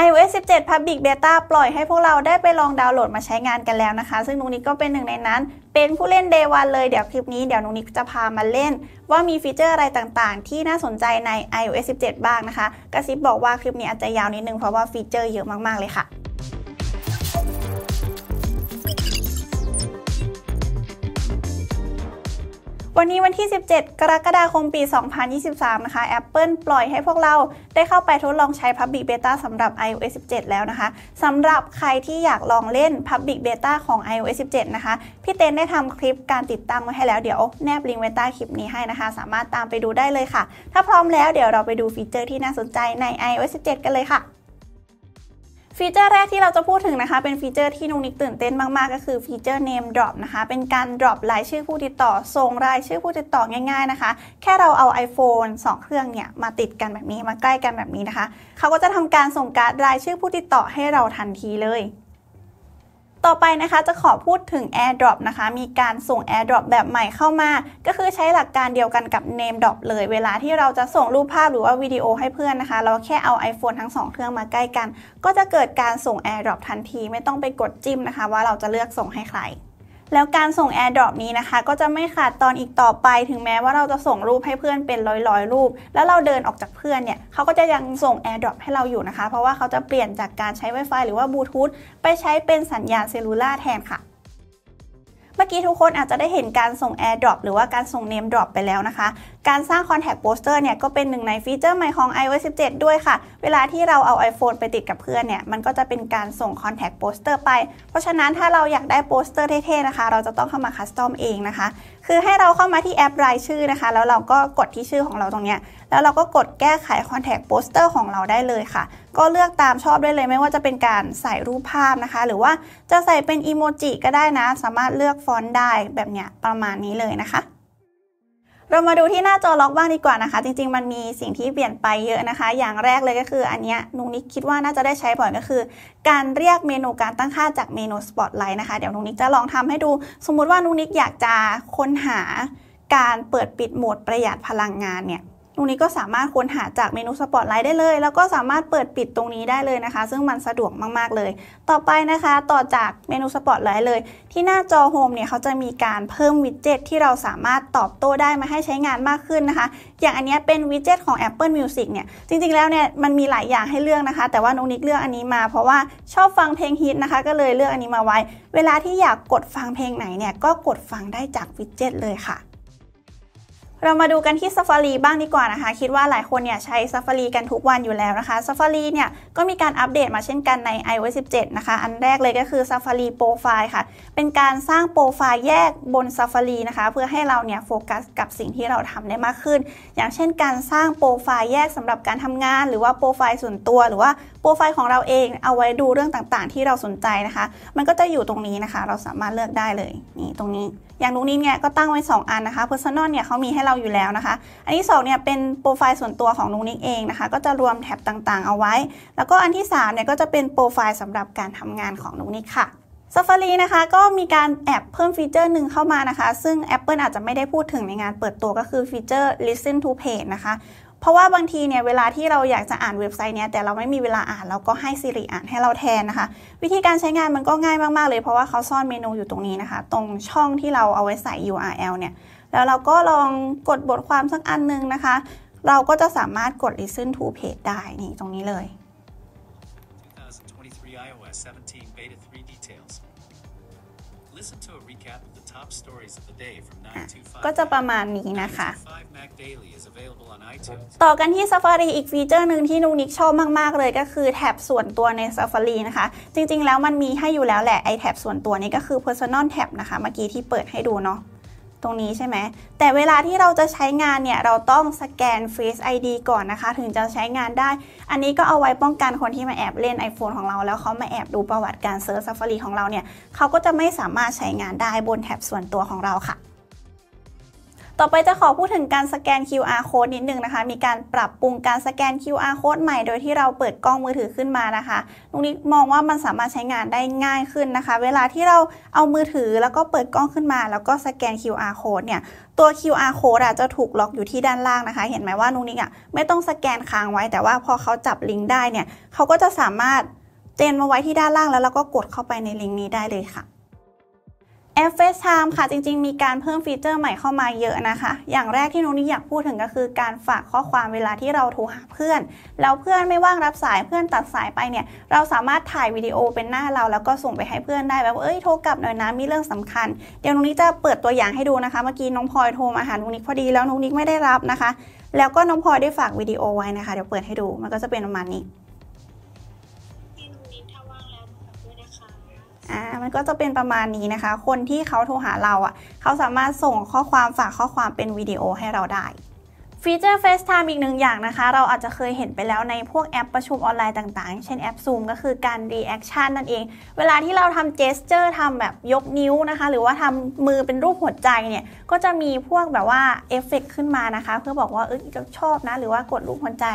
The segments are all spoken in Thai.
iOS 17 Public Beta ปล่อยให้พวกเราได้ไปลองดาวน์โหลดมาใช้งานกันแล้วนะคะ ซึ่งนุกนี่ก็เป็นหนึ่งในนั้น เป็นผู้เล่นเดวันเลยเดี๋ยวคลิปนี้เดี๋ยวนุกนี่จะพามาเล่น ว่ามีฟีเจอร์อะไรต่างๆที่น่าสนใจใน iOS 17 บ้างนะคะกระซิบบอกว่าคลิปนี้อาจจะยาวนิดนึงเพราะว่าฟีเจอร์เยอะมากๆเลยค่ะวันนี้วันที่ 17 กรกฎาคม ปี 2023 นะคะ Apple ปล่อยให้พวกเราได้เข้าไปทดลองใช้ Public Beta สำหรับ iOS 17 แล้วนะคะ สำหรับใครที่อยากลองเล่น Public Beta ของ iOS 17 นะคะ พี่เต้นได้ทำคลิปการติดตั้งไว้ให้แล้ว เดี๋ยวแนบลิงก์ไว้ใต้คลิปนี้ให้นะคะ สามารถตามไปดูได้เลยค่ะ ถ้าพร้อมแล้วเดี๋ยวเราไปดูฟีเจอร์ที่น่าสนใจใน iOS 17 กันเลยค่ะฟีเจอร์แรกที่เราจะพูดถึงนะคะ เป็นฟีเจอร์ที่นุงนิกตื่นเต้นมากๆ ก็คือฟีเจอร์ Name Drop นะคะ เป็นการ drop รายชื่อผู้ติดต่อ ส่งรายชื่อผู้ติดต่อง่าย ๆนะคะ แค่เราเอา iPhone 2 เครื่องเนี่ยมาติดกันแบบนี้มาใกล้กันแบบนี้นะคะเขาก็จะทำการส่งการ์ดรายชื่อผู้ติดต่อให้เราทันทีเลยต่อไปนะคะจะขอพูดถึง AirDrop นะคะ มีการส่ง AirDrop แบบใหม่เข้ามา ก็คือใช้หลักการเดียวกันกับ NameDrop เลยเวลาที่เราจะส่งรูปภาพหรือว่าวิดีโอให้เพื่อนนะคะ เราแค่เอา iPhone ทั้ง 2 เครื่องมาใกล้กัน ก็จะเกิดการส่ง AirDrop ทันทีไม่ต้องไปกดจิ้มนะคะว่าเราจะเลือกส่งให้ใครแล้วการส่ง AirDrop นี้นะคะก็จะไม่ขาดตอนอีกต่อไปถึงแม้ว่าเราจะส่งรูปให้เพื่อนเป็นร้อยๆรูป แล้วเราเดินออกจากเพื่อนเนี่ยเขาก็จะยังส่ง AirDrop ให้เราอยู่นะคะ เพราะว่าเขาจะเปลี่ยนจากการใช้ Wi-Fi หรือว่าบลูทูธไปใช้เป็นสัญญาณเซลลูล่าแทนค่ะเมื่อกี้ทุกคนอาจจะได้เห็นการส่ง AirDrop หรือว่าการส่ง Name Drop ไปแล้วนะคะ การสร้าง Contact Poster เนี่ยก็เป็นหนึ่งในฟีเจอร์ใหม่ของ iOS 17 ด้วยค่ะ เวลาที่เราเอา iPhone ไปติดกับเพื่อนเนี่ยมันก็จะเป็นการส่ง Contact Poster ไป เพราะฉะนั้นถ้าเราอยากได้โปสเตอร์เท่ๆ นะคะ เราจะต้องเข้ามาคัสตอมเองนะคะคือให้เราเข้ามาที่แอปรายชื่อนะคะ แล้วเราก็กดที่ชื่อของเราตรงนี้ แล้วเราก็กดแก้ไขคอนแทคโปสเตอร์ของเราได้เลยค่ะ ก็เลือกตามชอบได้เลยไม่ว่าจะเป็นการใส่รูปภาพนะคะ หรือว่าจะใส่เป็นอีโมจิก็ได้นะ สามารถเลือกฟอนต์ได้แบบเนี้ยประมาณนี้เลยนะคะเรามาดูที่หน้าจอล็อกบ้างดีกว่านะคะ จริงๆมันมีสิ่งที่เปลี่ยนไปเยอะนะคะ อย่างแรกเลยก็คืออันเนี้ยนุ้งนิกคิดว่าน่าจะได้ใช้บ่อยก็คือการเรียกเมนูการตั้งค่าจากเมนู Spotlight นะคะเดี๋ยวนุ้งนิกจะลองทำให้ดู สมมุติว่านุ้งนิกอยากจะค้นหาการเปิดปิดโหมดประหยัดพลังงานเนี่ยงนี้ก็สามารถค้นหาจากเมนูสปอตไลท์ได้เลย แล้วก็สามารถเปิดปิดตรงนี้ได้เลยนะคะ ซึ่งมันสะดวกมาก ๆ เลย ต่อไปนะคะต่อจากเมนูสปอตไลท์เลย ที่หน้าจอโฮมเนี่ย เขาจะมีการเพิ่มวิดเจ็ตที่เราสามารถตอบโต้ได้มาให้ใช้งานมากขึ้นนะคะ อย่างอันนี้เป็นวิดเจ็ตของ Apple Music เนี่ย จริงๆแล้วเนี่ยมันมีหลายอย่างให้เลือกนะคะ แต่ว่านุนิกเลือกอันนี้มา เพราะว่าชอบฟังเพลงฮิตนะคะก็เลยเลือกอันนี้มาไว้ เวลาที่อยากกดฟังเพลงไหนเนี่ยก็กดฟังได้จากวิดเจ็ตเลยค่ะเรามาดูกันที่ Safari บ้างดีกว่านะคะ คิดว่าหลายคนเนี่ยใช้ Safari กันทุกวันอยู่แล้วนะคะ Safari เนี่ยก็มีการอัปเดตมาเช่นกันใน iOS 17 นะคะ อันแรกเลยก็คือ Safari Profile ค่ะ เป็นการสร้างโปรไฟล์แยกบน Safari นะคะเพื่อให้เราเนี่ยโฟกัสกับสิ่งที่เราทำได้มากขึ้น อย่างเช่นการสร้างโปรไฟล์แยกสำหรับการทำงานหรือว่าโปรไฟล์ส่วนตัวหรือว่าโปรไฟล์ของเราเองเอาไว้ดูเรื่องต่างๆ ที่เราสนใจนะคะ มันก็จะอยู่ตรงนี้นะคะ เราสามารถเลือกได้เลยนี่ตรงนี้อย่างนุกนิ้เนี่ยก็ตั้งไว้ 2 อันนะคะ Personal เนี่ยเขามีให้เราอยู่แล้วนะคะ อันที่2เนี่ยเป็นโปรไฟล์ส่วนตัวของนุกนิ้เองนะคะ ก็จะรวมแท็บต่างๆเอาไว้ แล้วก็อันที่3เนี่ยก็จะเป็นโปรไฟล์สำหรับการทำงานของนุกนิ้ค่ะ Safari นะคะก็มีการแอบเพิ่มฟีเจอร์หนึ่งเข้ามานะคะ ซึ่ง Apple อาจจะไม่ได้พูดถึงในงาน เปิดตัวก็คือฟีเจอร์ Listen to Page นะคะเพราะว่าบางทีเนี่ยเวลาที่เราอยากจะอ่านเว็บไซต์เนี่ยแต่เราไม่มีเวลาอ่านเราก็ให้ Siri อ่านให้เราแทนนะคะวิธีการใช้งานมันก็ง่ายมาก ๆ เลยเพราะว่าเขาซ่อนเมนูอยู่ตรงนี้นะคะ ตรงช่องที่เราเอาไว้ใส่ URL เนี่ย แล้วเราก็ลองกดบทความสักอันนึงนะคะ เราก็จะสามารถกด listen to page ได้นี่ตรงนี้เลยก็จะประมาณนี้นะคะ ต่อกันที่ Safari อีกฟีเจอร์หนึ่งที่นูนิกชอบมากๆเลยก็คือแท็บส่วนตัวใน Safari นะคะ จริงๆ แล้วมันมีให้อยู่แล้วแหละ ไอแท็บส่วนตัวนี้ก็คือ Personal Tab นะคะ เมื่อกี้ที่เปิดให้ดูเนาะตรงนี้ใช่ไหม แต่เวลาที่เราจะใช้งานเนี่ยเราต้องสแกน Face ID ก่อนนะคะถึงจะใช้งานได้ อันนี้ก็เอาไว้ป้องกันคนที่มาแอบเล่น iPhone ของเราแล้วเขามาแอบดูประวัติการเซิร์ช Safari ของเราเนี่ยเขาก็จะไม่สามารถใช้งานได้บนแท็บส่วนตัวของเราค่ะต่อไปจะขอพูดถึงการสแกน QR code นิดนึงนะคะ มีการปรับปรุงการสแกน QR code ใหม่โดยที่เราเปิดกล้องมือถือขึ้นมานะคะตรงนี้มองว่ามันสามารถใช้งานได้ง่ายขึ้นนะคะ เวลาที่เราเอามือถือแล้วก็เปิดกล้องขึ้นมา แล้วก็สแกน QR code เนี่ย ตัว QR code อ่ะจะถูกล็อกอยู่ที่ด้านล่างนะคะ เห็นไหมว่านุ้งนี้อ่ะไม่ต้องสแกนค้างไว้ แต่ว่าพอเขาจับลิงก์ได้เนี่ยเขาก็จะสามารถเจนมาไว้ที่ด้านล่าง แล้วเราก็กดเข้าไปในลิงก์นี้ได้เลยค่ะ f s Time ค่ะ จริงๆ มีการเพิ่มฟีเจอร์ใหม่เข้ามาเยอะนะคะ อย่างแรกที่นุ้นี่อยากพูดถึงก็คือการฝากข้อความเวลาที่เราโทรหาเพื่อน แล้วเพื่อนไม่ว่างรับสาย เพื่อนตัดสายไปเนี่ย เราสามารถถ่ายวิดีโอเป็นหน้าเรา แล้วก็ส่งไปให้เพื่อนได้แบบเอ้ยโทรกลับหน่อยนะมีเรื่องสำคัญ เดี๋ยวนุ้นี่จะเปิดตัวอย่างให้ดูนะคะเมื่อกี้น้องพลอยโทรมาหานุ้นี่พอดี แล้วนุ้นี่ไม่ได้รับนะคะ แล้วก็น้องพลอยได้ฝากวิดีโอไว้นะคะเดี๋ยวเปิดให้ดูมันก็จะเป็นประมาณนี้่ามันก็จะเป็นประมาณนี้นะคะ คนที่เขาโทรหาเราอ่ะเขาสามารถส่งข้อความฝากข้อความเป็นวิดีโอให้เราได้ ฟีเจอร์ FaceTime อีกหนึ่งอย่างนะคะ เราอาจจะเคยเห็นไปแล้วในพวกแอปประชุมออนไลน์ต่างๆ เช่นแอป Zoom ก็คือการ Reaction นั่นเอง เวลาที่เราทำ Gesture ทำแบบยกนิ้วนะคะ หรือว่าทำมือเป็นรูปหัวใจเนี่ย ก็จะมีพวกแบบว่าเอฟเฟกขึ้นมานะคะ เพื่อบอกว่าเออชอบนะ หรือว่ากดรูปหัวใจ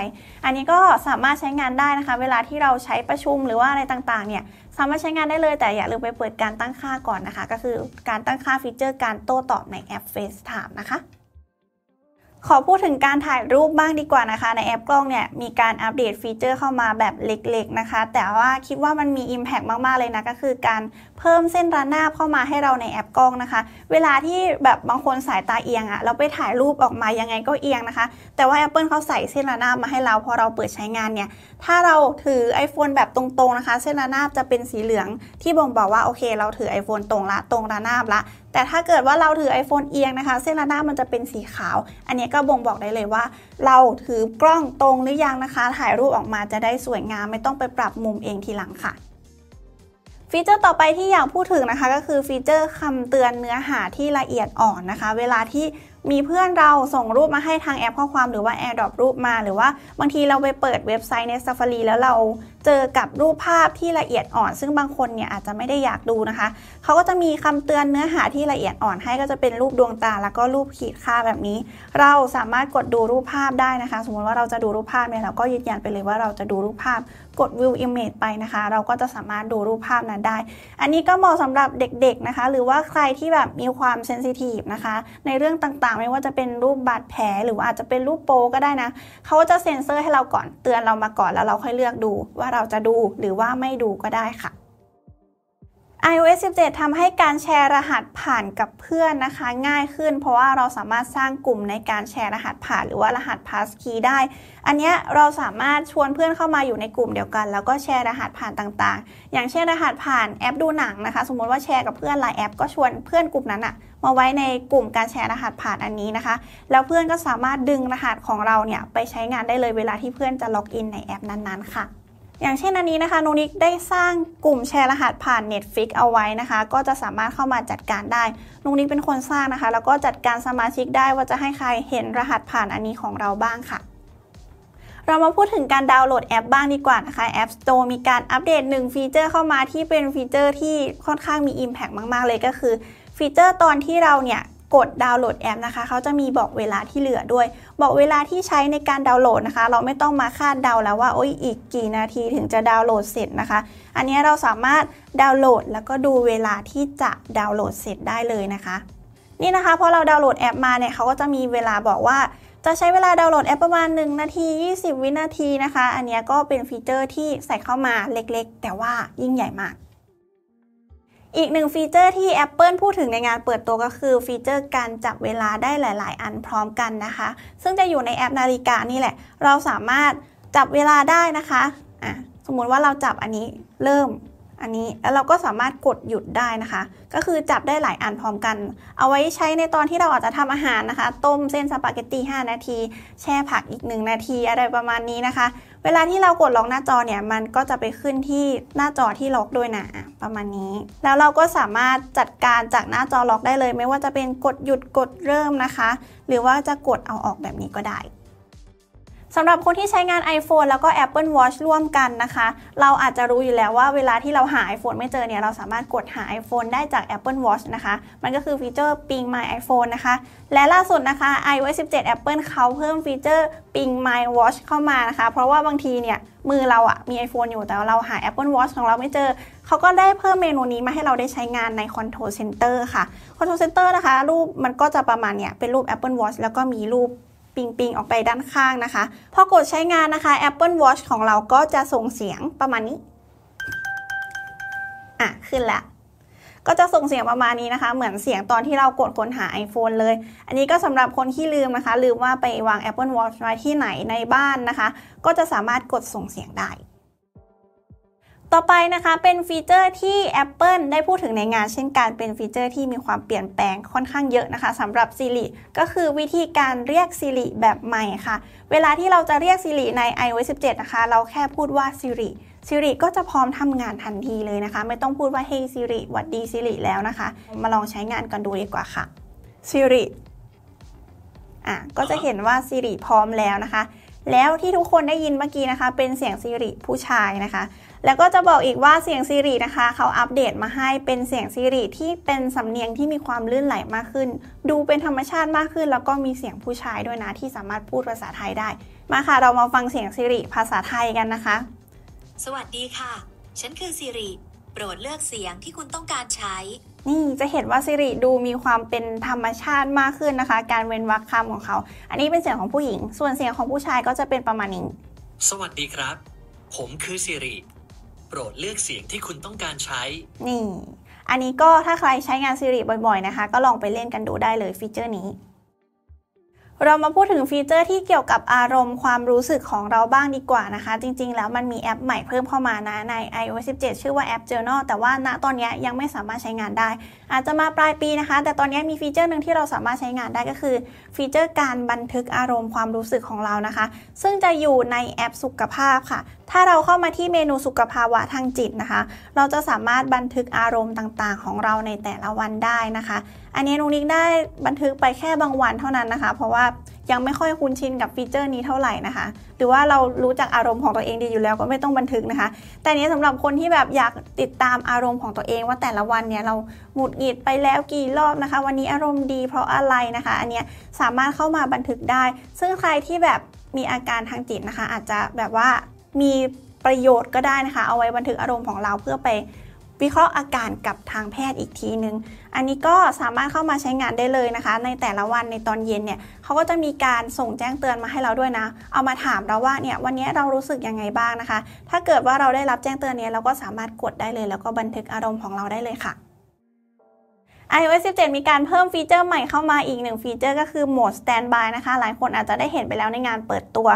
อันนี้ก็สามารถใช้งานได้นะคะ เวลาที่เราใช้ประชุมหรือว่าอะไรต่างๆ เนี่ยสามารถใช้งานได้เลยแต่อย่าลืมไปเปิดการตั้งค่าก่อนนะคะ ก็คือการตั้งค่าฟีเจอร์การโต้ตอบในแอป FaceTime นะคะขอพูดถึงการถ่ายรูปบ้างดีกว่านะคะ ในแอปกล้องเนี่ยมีการอัปเดตฟีเจอร์เข้ามาแบบเล็กๆนะคะ แต่ว่าคิดว่ามันมี Impact มากๆเลยนะก็คือการเพิ่มเส้นระนาบเข้ามาให้เราในแอปกล้องนะคะ เวลาที่แบบบางคนสายตาเอียงอะเราไปถ่ายรูปออกมายังไงก็เอียงนะคะ แต่ว่า Apple เขาใส่เส้นระนาบมาให้เราพอเราเปิดใช้งานเนี่ยถ้าเราถือ iPhone แบบตรงๆนะคะ เส้นระนาบจะเป็นสีเหลืองที่บ่งบอกว่าโอเค เราถือ iPhone ตรงละตรงระนาบละแต่ถ้าเกิดว่าเราถือ iPhone เอียงนะคะ เส้นระนาบมันจะเป็นสีขาว อันนี้ก็บ่งบอกได้เลยว่า เราถือกล้องตรงหรือยังนะคะ ถ่ายรูปออกมาจะได้สวยงามไม่ต้องไปปรับมุมเองทีหลังค่ะ ฟีเจอร์ต่อไปที่อยากพูดถึงนะคะ ก็คือฟีเจอร์คำเตือนเนื้อหาที่ละเอียดอ่อนนะคะ เวลาที่มีเพื่อนเราส่งรูปมาให้ทางแอปข้อความหรือว่า AirDrop รูปมา หรือว่า บางทีเราไปเปิดเว็บไซต์ใน Safari แล้วเราเจอกับรูปภาพที่ละเอียดอ่อน ซึ่งบางคนเนี่ยอาจจะไม่ได้อยากดูนะคะ เขาก็จะมีคำเตือนเนื้อหาที่ละเอียดอ่อนให้ก็จะเป็นรูปดวงตาแล้วก็รูปขีดค่าแบบนี้ เราสามารถกดดูรูปภาพได้นะคะ สมมติว่าเราจะดูรูปภาพเนี่ยเราก็ยืนยันไปเลยว่าเราจะดูรูปภาพกด view image ไปนะคะ เราก็จะสามารถดูรูปภาพนั้นได้ อันนี้ก็เหมาะสำหรับเด็กๆนะคะ หรือว่าใครที่แบบมีความเซนซิทีฟนะคะ ในเรื่องต่างๆ ไม่ว่าจะเป็นรูปบาดแผลหรือว่าอาจจะเป็นรูปโป ก็ได้นะ เขาจะเซ็นเซอร์ให้เราก่อนเตือนเรามาก่อนแล้วเราค่อยเลือกดูว่าเราจะดู หรือว่าไม่ดูก็ได้ค่ะ iOS 17ทำให้การแชร์รหัสผ่านกับเพื่อนนะคะง่ายขึ้น เพราะว่าเราสามารถสร้างกลุ่มในการแชร์รหัสผ่านหรือว่ารหัสพาสคีย์ได้อันนี้เราสามารถชวนเพื่อนเข้ามาอยู่ในกลุ่มเดียวกันแล้วก็แชร์รหัสผ่านต่างๆ อย่างเช่นรหัสผ่านแอปดูหนังนะคะ สมมติว่าแชร์กับเพื่อนหลายแอปก็ชวนเพื่อนกลุ่มนั้นอะมาไว้ในกลุ่มการแชร์รหัสผ่านอันนี้นะคะแล้วเพื่อนก็สามารถดึงรหัสของเราเนี่ยไปใช้งานได้เลยเวลาที่เพื่อนจะล็อกอินในแอปนั้น ๆค่ะอย่างเช่นอันนี้นะคะโนนิกได้สร้างกลุ่มแชร์รหัสผ่าน Netflix เอาไว้นะคะ ก็จะสามารถเข้ามาจัดการได้โนนิกเป็นคนสร้างนะคะแล้วก็จัดการสมาชิกได้ว่าจะให้ใครเห็นรหัสผ่านอันนี้ของเราบ้างค่ะ เรามาพูดถึงการดาวน์โหลดแอป บ้างดีกว่านะคะแอป Store มีการอัปเดตหนึ่งฟีเจอร์เข้ามาที่เป็นฟีเจอร์ที่ค่อนข้างมี Impact มาก ๆ เลยก็คือ ฟีเจอร์ตอนที่เราเนี่ยกดดาวน์โหลดแอปนะคะ เขาจะมีบอกเวลาที่เหลือด้วย บอกเวลาที่ใช้ในการดาวน์โหลดนะคะ เราไม่ต้องมาคาดเดาแล้วว่าโอ้ยอีกกี่นาทีถึงจะดาวน์โหลดเสร็จนะคะ อันนี้เราสามารถดาวน์โหลด แล้วก็ดูเวลาที่จะดาวน์โหลดเสร็จได้เลยนะคะ นี่นะคะพอเราดาวน์โหลดแอปมาเนี่ยเขาก็จะมีเวลาบอกว่าจะใช้เวลาดาวน์โหลดแอปประมาณ1นาที 20 วินาทีนะคะ อันนี้ก็เป็นฟีเจอร์ที่ใส่เข้ามาเล็กๆ แต่ว่ายิ่งใหญ่มากอีกหนึ่งฟีเจอร์ที่ Apple พูดถึงในงานเปิดตัวก็คือ ฟีเจอร์การจับเวลาได้หลาย ๆ อันพร้อมกันนะคะ ซึ่งจะอยู่ในแอปนาฬิกานี่แหละ เราสามารถจับเวลาได้นะคะอ่ะสมมุติว่าเราจับอันนี้เริ่มอันนี้ แล้วเราก็สามารถกดหยุดได้นะคะ ก็คือจับได้หลายอันพร้อมกัน เอาไว้ใช้ในตอนที่เราอาจจะทำอาหารนะคะ ต้มเส้นสปาเกตตี5นาที แช่ผักอีก 1 นาทีอะไรประมาณนี้นะคะเวลาที่เรากดล็อกหน้าจอเนี่ยมันก็จะไปขึ้นที่หน้าจอที่ล็อกด้วยนะประมาณนี้ แล้วเราก็สามารถจัดการจากหน้าจอล็อกได้เลยไม่ว่าจะเป็นกดหยุดกดเริ่มนะคะ หรือว่าจะกดเอาออกแบบนี้ก็ได้สำหรับคนที่ใช้งาน iPhone แล้วก็ Apple Watch ร่วมกันนะคะ เราอาจจะรู้อยู่แล้วว่าเวลาที่เราหา iPhone ไม่เจอเนี่ย เราสามารถกดหา iPhone ได้จาก Apple Watch นะคะ มันก็คือฟีเจอร์ Ping My iPhone นะคะ และล่าสุดนะคะ iOS 17 Apple เขาเพิ่มฟีเจอร์ Ping My Watch เข้ามานะคะ เพราะว่าบางทีเนี่ยมือเราอะมี iPhone อยู่ แต่เราหา Apple Watch ของเราไม่เจอ เขาก็ได้เพิ่มเมนูนี้มาให้เราได้ใช้งานใน Control Center ค่ะ Control Center นะคะ รูปมันก็จะประมาณเนี่ยเป็นรูป Apple Watch แล้วก็มีรูปปิงปิงออกไปด้านข้างนะคะ พอกดใช้งานนะคะ Apple Watch ของเราก็จะส่งเสียงประมาณนี้ อ่ะ ขึ้นและ ก็จะส่งเสียงประมาณนี้นะคะ เหมือนเสียงตอนที่เรากดค้นหา iPhone เลย อันนี้ก็สำหรับคนที่ลืมนะคะ ลืมว่าไปวาง Apple Watch ไว้ที่ไหนในบ้านนะคะ ก็จะสามารถกดส่งเสียงได้ต่อไปนะคะเป็นฟีเจอร์ที่ Apple ได้พูดถึงในงาน เช่นการเป็นฟีเจอร์ที่มีความเปลี่ยนแปลงค่อนข้างเยอะนะคะสำหรับ Siri ก็คือวิธีการเรียก Siri แบบใหม่ค่ะ เวลาที่เราจะเรียก Siri ใน iOS 17 นะคะ เราแค่พูดว่า Siri Siri ก็จะพร้อมทำงานทันทีเลยนะคะ ไม่ต้องพูดว่า Hey Siri หวัดดี Siri แล้วนะคะ มาลองใช้งานกันดูดีกว่าค่ะ Siri อ่ะก็จะเห็นว่า Siri พร้อมแล้วนะคะ แล้วที่ทุกคนได้ยินเมื่อกี้นะคะ เป็นเสียง Siri ผู้ชายนะคะแล้วก็จะบอกอีกว่าเสียงซีรีนะคะ เขาอัปเดตมาให้เป็นเสียงซีรีที่เป็นสำเนียงที่มีความลื่นไหลมากขึ้น ดูเป็นธรรมชาติมากขึ้น แล้วก็มีเสียงผู้ชายด้วยนะที่สามารถพูดภาษาไทยได้ มาค่ะเรามาฟังเสียงซีรีภาษาไทยกันนะคะ สวัสดีค่ะ ฉันคือซีรีโปรดเลือกเสียงที่คุณต้องการใช้ นี่จะเห็นว่าซีรีดูมีความเป็นธรรมชาติมากขึ้นนะคะ การเว้นวรรคคำของเขา อันนี้เป็นเสียงของผู้หญิง ส่วนเสียงของผู้ชายก็จะเป็นประมาณนี้สวัสดีครับ ผมคือซีรีโปรดเลือกเสียงที่คุณต้องการใช้ นี่ อันนี้ก็ถ้าใครใช้งาน Siri บ่อยๆนะคะ ก็ลองไปเล่นกันดูได้เลยฟีเจอร์นี้ เรามาพูดถึงฟีเจอร์ที่เกี่ยวกับอารมณ์ความรู้สึกของเราบ้างดีกว่านะคะ จริงๆ แล้วมันมีแอปใหม่เพิ่มเข้ามานะใน iOS 17 ชื่อว่าแอป Journal แต่ว่าณตอนนี้ยังไม่สามารถใช้งานได้ อาจจะมาปลายปีนะคะ แต่ตอนนี้มีฟีเจอร์หนึ่งที่เราสามารถใช้งานได้ก็คือ ฟีเจอร์การบันทึกอารมณ์ความรู้สึกของเรานะคะ ซึ่งจะอยู่ในแอปสุขภาพค่ะถ้าเราเข้ามาที่เมนูสุขภาวะทางจิตนะคะ เราจะสามารถบันทึกอารมณ์ต่าง ๆ ของเราในแต่ละวันได้นะคะ อันนี้นุ้งนิกได้บันทึกไปแค่บางวันเท่านั้นนะคะ เพราะว่ายังไม่ค่อยคุ้นชินกับฟีเจอร์นี้เท่าไหร่นะคะ หรือว่าเรารู้จักอารมณ์ของตัวเองดีอยู่แล้วก็ไม่ต้องบันทึกนะคะ แต่นี้สำหรับคนที่แบบอยากติดตามอารมณ์ของตัวเองว่าแต่ละวันเนี่ยเราหงุดหงิดไปแล้วกี่รอบนะคะ วันนี้อารมณ์ดีเพราะอะไรนะคะ อันนี้สามารถเข้ามาบันทึกได้ ซึ่งใครที่แบบมีอาการทางจิตนะคะ อาจจะแบบว่ามีประโยชน์ก็ได้นะคะ เอาไว้บันทึกอารมณ์ของเราเพื่อไปวิเคราะห์อาการกับทางแพทย์อีกทีนึง อันนี้ก็สามารถเข้ามาใช้งานได้เลยนะคะ ในแต่ละวันในตอนเย็นเนี่ยเขาก็จะมีการส่งแจ้งเตือนมาให้เราด้วยนะ เอามาถามเราว่าเนี่ยวันนี้เรารู้สึกยังไงบ้างนะคะ ถ้าเกิดว่าเราได้รับแจ้งเตือนนี้เราก็สามารถกดได้เลย แล้วก็บันทึกอารมณ์ของเราได้เลยค่ะ iOS 17 มีการเพิ่มฟีเจอร์ใหม่เข้ามาอีกหนึ่งฟีเจอร์ก็คือโหมด Standby นะคะหลายคนอาจจะได้เห็นไปแล้วในงานเปิดตัว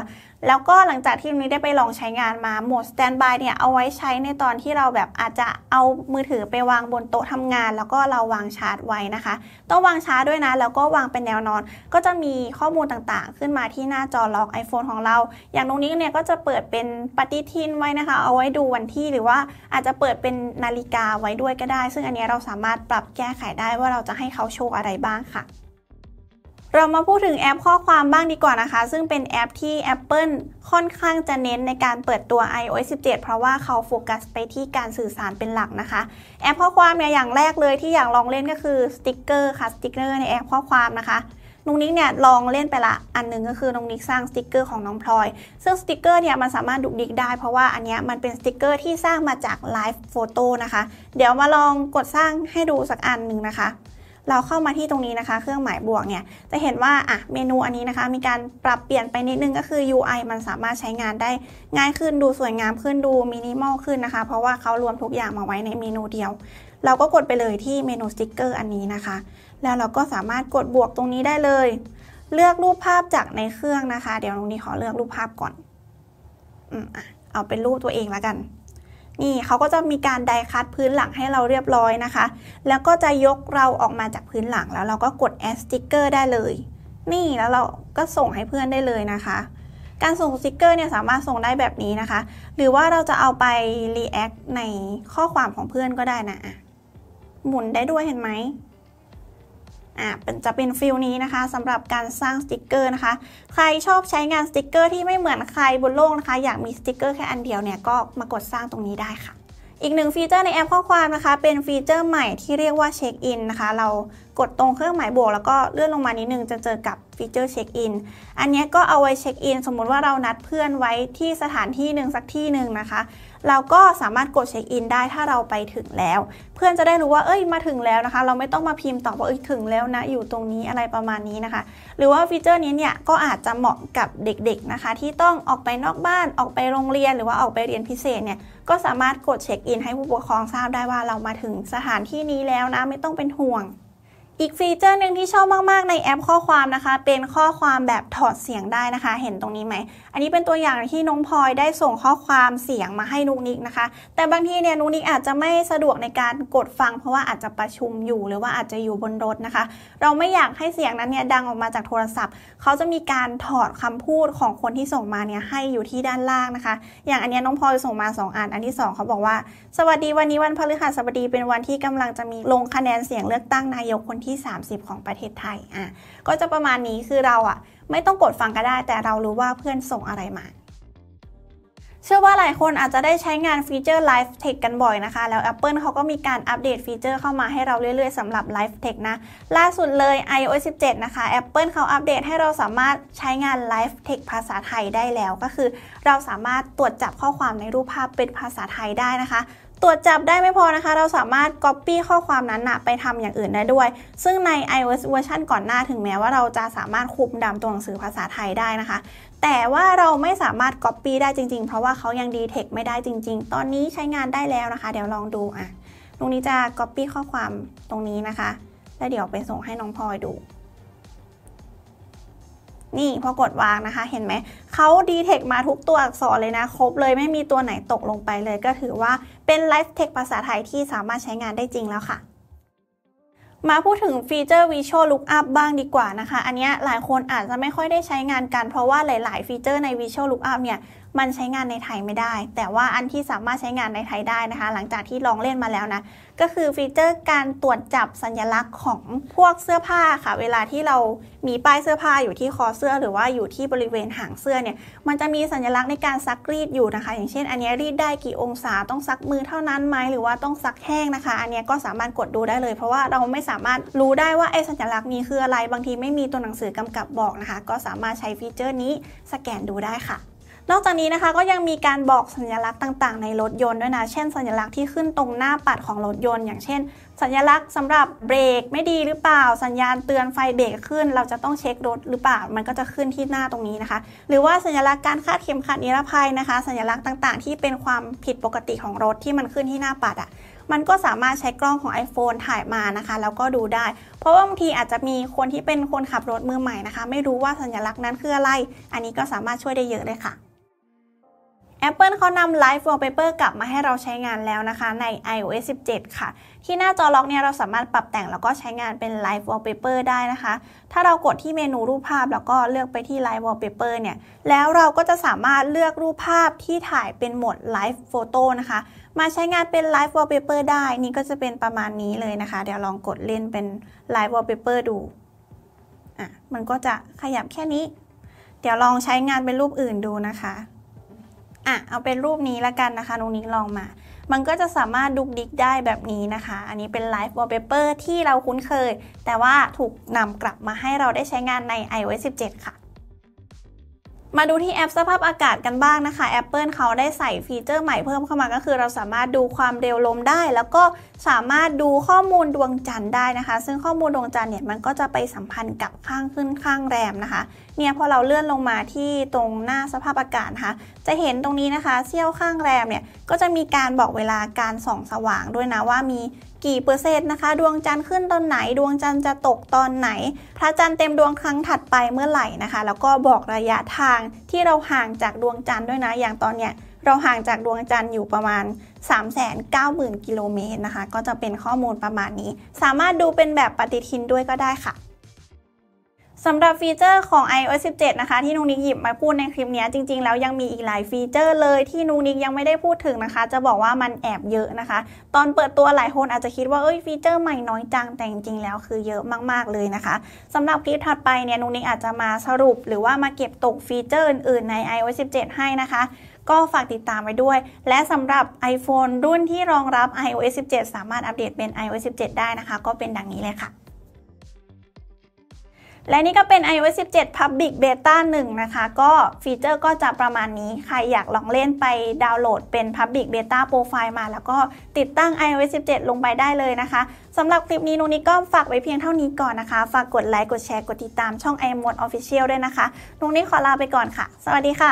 แล้วก็หลังจากที่นี้ได้ไปลองใช้งานมา โหมด Standby เนี่ยเอาไว้ใช้ในตอนที่เราแบบอาจจะเอามือถือไปวางบนโต๊ะทำงาน แล้วก็เราวางชาร์จไว้นะคะ ต้องวางชาร์จด้วยนะแล้วก็วางเป็นแนวนอน ก็จะมีข้อมูลต่างๆ ขึ้นมาที่หน้าจอล็อก iPhone ของเรา อย่างตรงนี้เนี่ยก็จะเปิดเป็นปฏิทินไว้นะคะ เอาไว้ดูวันที่หรือว่าอาจจะเปิดเป็นนาฬิกาไว้ด้วยก็ได้ ซึ่งอันนี้เราสามารถปรับแก้ไขไดได้ว่าเราจะให้เขาโชว์อะไรบ้างค่ะ เรามาพูดถึงแอปข้อความบ้างดีกว่านะคะ ซึ่งเป็นแอปที่ Apple ค่อนข้างจะเน้นในการเปิดตัว iOS 17 เพราะว่าเขาโฟกัสไปที่การสื่อสารเป็นหลักนะคะ แอปข้อความเนี่ยอย่างแรกเลยที่อยากลองเล่นก็คือสติ๊กเกอร์ค่ะ สติ๊กเกอร์ในแอปข้อความนะคะน้องนิกเนี่ยลองเล่นไปละอันนึงก็คือน้องนิกสร้างสติกเกอร์ของน้องพลอยซึ่งสติกเกอร์เนี่ยมันสามารถดุกดิกได้ เพราะว่าอันเนี้ยมันเป็นสติกเกอร์ที่สร้างมาจากไลฟ์โฟโต้นะคะเดี๋ยวมาลองกดสร้างให้ดูสักอันหนึ่งนะคะ เราเข้ามาที่ตรงนี้นะคะ เครื่องหมายบวกเนี่ยจะเห็นว่าอ่ะเมนูอันนี้นะคะ มีการปรับเปลี่ยนไปนิดนึง ก็คือ UI มันสามารถใช้งานได้ง่ายขึ้นดูสวยงามขึ้นดูมินิมอลขึ้นนะคะ เพราะว่าเขารวมทุกอย่างมาไว้ในเมนูเดียว เราก็กดไปเลยที่เมนูสติกเกอร์อันนี้นะคะแล้วเราก็สามารถกดบวกตรงนี้ได้เลย เลือกรูปภาพจากในเครื่องนะคะ เดี๋ยวตรงนี้ ขอเลือกรูปภาพก่อนอเอาเป็นรูปตัวเองแล้วกัน นี่เขาก็จะมีการไดคัดพื้นหลังให้เราเรียบร้อยนะคะ แล้วก็จะยกเราออกมาจากพื้นหลังแล้วเราก็กดแอสติกเกอร์ได้เลย นี่แล้วเราก็ส่งให้เพื่อนได้เลยนะคะ การส่งสติกเกอร์เนี่ย สามารถส่งได้แบบนี้นะคะ หรือว่าเราจะเอาไป React ในข้อความของเพื่อนก็ได้นะ หมุนได้ด้วยเห็นไหม่ะเป็นจะเป็นฟิลนี้นะคะสำหรับการสร้างสติกเกอร์นะคะใครชอบใช้งานสติกเกอร์ที่ไม่เหมือนใครบนโลกนะคะอยากมีสติกเกอร์แค่อันเดียวเนี่ยก็มากดสร้างตรงนี้ได้ค่ะ อีกหนึ่งฟีเจอร์ในแอป ข้อความนะคะ เป็นฟีเจอร์ใหม่ที่เรียกว่าเช็คอินนะคะเรากดตรงเครื่องหมายบวกแล้วก็เลื่อนลงมานิดนึงจะเจอกับฟีเจอร์เช็คอินอันนี้ก็เอาไว้เช็คอินสมมุติว่าเรานัดเพื่อนไว้ที่สถานที่หนึ่งสักที่หนึ่งนะคะเราก็สามารถกดเช็คอินได้ถ้าเราไปถึงแล้ว เพื่อนจะได้รู้ว่าเอ้ยมาถึงแล้วนะคะ เราไม่ต้องมาพิมพ์ตอบว่าเอ้ยถึงแล้วนะ อยู่ตรงนี้อะไรประมาณนี้นะคะ หรือว่าฟีเจอร์นี้เนี่ยก็อาจจะเหมาะกับเด็กๆนะคะ ที่ต้องออกไปนอกบ้านออกไปโรงเรียน หรือว่าออกไปเรียนพิเศษเนี่ยก็สามารถกดเช็คอินให้ผู้ปกครองทราบได้ว่าเรามาถึงสถานที่นี้แล้วนะไม่ต้องเป็นห่วงอีกฟีเจอร์หนึ่งที่ชอบมาก ๆ ในแอปข้อความนะคะ เป็นข้อความแบบถอดเสียงได้นะคะ เห็นตรงนี้ไหม อันนี้เป็นตัวอย่างที่น้องพลอยได้ส่งข้อความเสียงมาให้นุนิกนะคะ แต่บางทีเนี่ยนุนิกอาจจะไม่สะดวกในการกดฟัง เพราะว่าอาจจะประชุมอยู่ หรือว่าอาจจะอยู่บนรถนะคะ เราไม่อยากให้เสียงนั้นเนี่ยดังออกมาจากโทรศัพท์ เขาจะมีการถอดคำพูดของคนที่ส่งมาเนี่ยให้อยู่ที่ด้านล่างนะคะ อย่างอันนี้น้องพลอยส่งมา 2อันอันที่ 2 เขาบอกว่า สวัสดีวันนี้วันพฤหัสบดีเป็นวันที่กำลังจะมีลงคะแนนเสียงเลือกตั้งนายกคนที่ที่ 30 ของประเทศไทย อ่ะ ก็จะประมาณนี้คือเราอ่ะ ไม่ต้องกดฟัง ก็ได้ แต่เรารู้ว่าเพื่อนส่งอะไรมา เชื่อว่าหลายคนอาจจะได้ใช้งานฟีเจอร์ Live Tech กันบ่อยนะคะ แล้ว Apple เขาก็มีการอัปเดต ฟีเจอร์เข้ามาให้เรา เรื่อยๆ สำหรับ Live Tech นะ ล่าสุดเลย iOS 17 นะคะ Apple เขาอัปเดต ให้เราสามารถใช้งาน Live Tech ภาษาไทยได้แล้ว ก็คือเราสามารถตรวจจับข้อความ ในรูปภาพ เป็น ภาษาไทย ได้นะคะตรวจจับได้ไม่พอนะคะ เราสามารถ Copy ข้อความนั้นนะไปทำอย่างอื่นได้ด้วย ซึ่งใน iOS เวอร์ชันก่อนหน้าถึงแม้ว่าเราจะสามารถคุมดำตัวหนังสือภาษาไทยได้นะคะ แต่ว่าเราไม่สามารถ Copy ได้จริงๆ เพราะว่าเขายังดีเทคไม่ได้จริง ๆ ตอนนี้ใช้งานได้แล้วนะคะ เดี๋ยวลองดู อ่ะ ตรงนี้จะ Copy ข้อความตรงนี้นะคะ แล้วเดี๋ยวไปส่งให้น้องพลอยดูนี่พอกดวางนะคะเห็นไหมเขาดีเทคมาทุกตัวอักษรเลยนะครบเลยไม่มีตัวไหนตกลงไปเลยก็ถือว่าเป็นไลฟ์เทคภาษาไทยที่สามารถใช้งานได้จริงแล้วค่ะ มาพูดถึงฟีเจอร์ Visual Lookup บ้างดีกว่านะคะ อันนี้หลายคนอาจจะไม่ค่อยได้ใช้งานกัน เพราะว่าหลายๆ ฟีเจอร์ใน Visual Lookup เนี่ยมันใช้งานในไทยไม่ได้ แต่ว่าอันที่สามารถใช้งานในไทยได้นะคะ หลังจากที่ลองเล่นมาแล้วนะก็คือฟีเจอร์การตรวจจับสัญลักษณ์ของพวกเสื้อผ้าค่ะ เวลาที่เรามีป้ายเสื้อผ้าอยู่ที่คอเสื้อหรือว่าอยู่ที่บริเวณหางเสื้อเนี่ยมันจะมีสัญลักษณ์ในการซักรีดอยู่นะคะ อย่างเช่นอันนี้รีดได้กี่องศาต้องซักมือเท่านั้นไหมหรือว่าต้องซักแห้งนะคะ อันนี้ก็สามารถกดดูได้เลย เพราะว่าเราไม่สามารถรู้ได้ว่าไอ้สัญลักษณ์นี้คืออะไรบางทีไม่มีตัวหนังสือกำกับบอกนะคะ ก็สามารถใช้ฟีเจอร์นี้สแกนดูได้ค่ะนอกจากนี้นะคะก็ยังมีการบอกสัญลักษณ์ต่าง ๆในรถยนต์ด้วยนะ เช่นสัญลักษณ์ที่ขึ้นตรงหน้าปัดของรถยนต์อย่างเช่น สัญลักษณ์สำหรับเบรกไม่ดีหรือเปล่าสัญญาณเตือนไฟเบรกขึ้น เราจะต้องเช็ครถหรือเปล่ามันก็จะขึ้นที่หน้าตรงนี้นะคะ หรือว่าสัญลักษณ์การคาดเข็มขัดนิรภัยนะคะ สัญลักษณ์ต่าง ๆ ที่เป็นความผิดปกติของรถที่มันขึ้นที่หน้าปัดอะ่ะ มันก็สามารถใช้กล้องของ iPhone ถ่ายมานะคะแล้วก็ดูได้ เพราะว่าบางทีอาจจะมีคนที่เป็นคนขับรถมือใหม่นะคะ ไม่รู้ว่าสัญลักษณ์นั้นคืออะไรอันนี้ก็สามารถช่วยได้เยอะเลยค่ะ Apple เขานำ Live Wallpaper กลับมาให้เราใช้งานแล้วนะคะใน iOS 17 ค่ะ ที่หน้าจอล็อกเนี่ยเราสามารถปรับแต่งแล้วก็ใช้งานเป็น Live Wallpaper ได้นะคะ ถ้าเรากดที่เมนูรูปภาพแล้วก็เลือกไปที่ Live Wallpaper เนี่ยแล้วเราก็จะสามารถเลือกรูปภาพที่ถ่ายเป็นโหมด Live Photo นะคะ มาใช้งานเป็น Live Wallpaper ได้นี่ก็จะเป็นประมาณนี้เลยนะคะเดี๋ยวลองกดเล่นเป็น Live Wallpaper ดูอ่ะมันก็จะขยับแค่นี้ เดี๋ยวลองใช้งานเป็นรูปอื่นดูนะคะอ่ะเอาเป็นรูปนี้ละกันนะคะนุ้งนิ้งลองมา มันก็จะสามารถดุกดิกได้แบบนี้นะคะ อันนี้เป็นไลฟ์วอลเปเปอร์ที่เราคุ้นเคย แต่ว่าถูกนำกลับมาให้เราได้ใช้งานใน iOS 17 ค่ะมาดูที่แอปสภาพอากาศกันบ้างนะคะ Apple เขาได้ใส่ฟีเจอร์ใหม่เพิ่มเข้ามาก็คือเราสามารถดูความเร็วลมได้ แล้วก็สามารถดูข้อมูลดวงจันทร์ได้นะคะ ซึ่งข้อมูลดวงจันทร์เนี่ยมันก็จะไปสัมพันธ์กับข้างขึ้นข้างแรมนะคะเนี่ยพอเราเลื่อนลงมาที่ตรงหน้าสภาพอากาศนะคะจะเห็นตรงนี้นะคะเซี่ยวข้างแรมเนี่ยก็จะมีการบอกเวลาการส่องสว่างด้วยนะว่ามีกี่เปอร์เซ็นต์นะคะ ดวงจันทร์ขึ้นตอนไหน ดวงจันทร์จะตกตอนไหน พระจันทร์เต็มดวงครั้งถัดไปเมื่อไหร่นะคะ แล้วก็บอกระยะทาง ที่เราห่างจากดวงจันทร์ด้วยนะอย่างตอนเนี้ยเราห่างจากดวงจันทร์อยู่ประมาณ 390,000 กิโลเมตรนะคะ ก็จะเป็นข้อมูลประมาณนี้ สามารถดูเป็นแบบปฏิทินด้วยก็ได้ค่ะสำหรับฟีเจอร์ของ iOS 17 นะคะ ที่นุ้งนิกหยิบมาพูดในคลิปนี้จริงๆ แล้วยังมีอีกหลายฟีเจอร์เลยที่นุ้งนิกยังไม่ได้พูดถึงนะคะ จะบอกว่ามันแอบเยอะนะคะตอนเปิดตัวหลายคนอาจจะคิดว่าเอ้ยฟีเจอร์ใหม่น้อยจังแต่จริงๆ แล้ว คือเยอะมากๆ เลยนะคะสำหรับคลิปถัดไปเนี่ยนุ้งนิกอาจจะมาสรุป หรือว่ามาเก็บตกฟีเจอร์อื่นๆใน iOS 17 ให้นะคะ ก็ฝากติดตามไว้ด้วย และสำหรับ iPhone รุ่นที่รองรับ iOS 17 สามารถอัปเดตเป็น iOS 17 ได้นะคะ ก็เป็นดังนี้เลยค่ะและนี่ก็เป็น iOS 17 Public Beta 1 นะคะ ก็ฟีเจอร์ก็จะประมาณนี้ ใครอยากลองเล่นไปดาวน์โหลดเป็น Public Beta Profile มา แล้วก็ติดตั้ง iOS 17 ลงไปได้เลยนะคะ สำหรับคลิปนี้นุนี้ก็ฝากไว้เพียงเท่านี้ก่อนนะคะ ฝากกดไลค์ กดแชร์ กดติดตามช่อง i m o d Official ด้วยนะคะ นุนี้ขอลาไปก่อนค่ะ สวัสดีค่ะ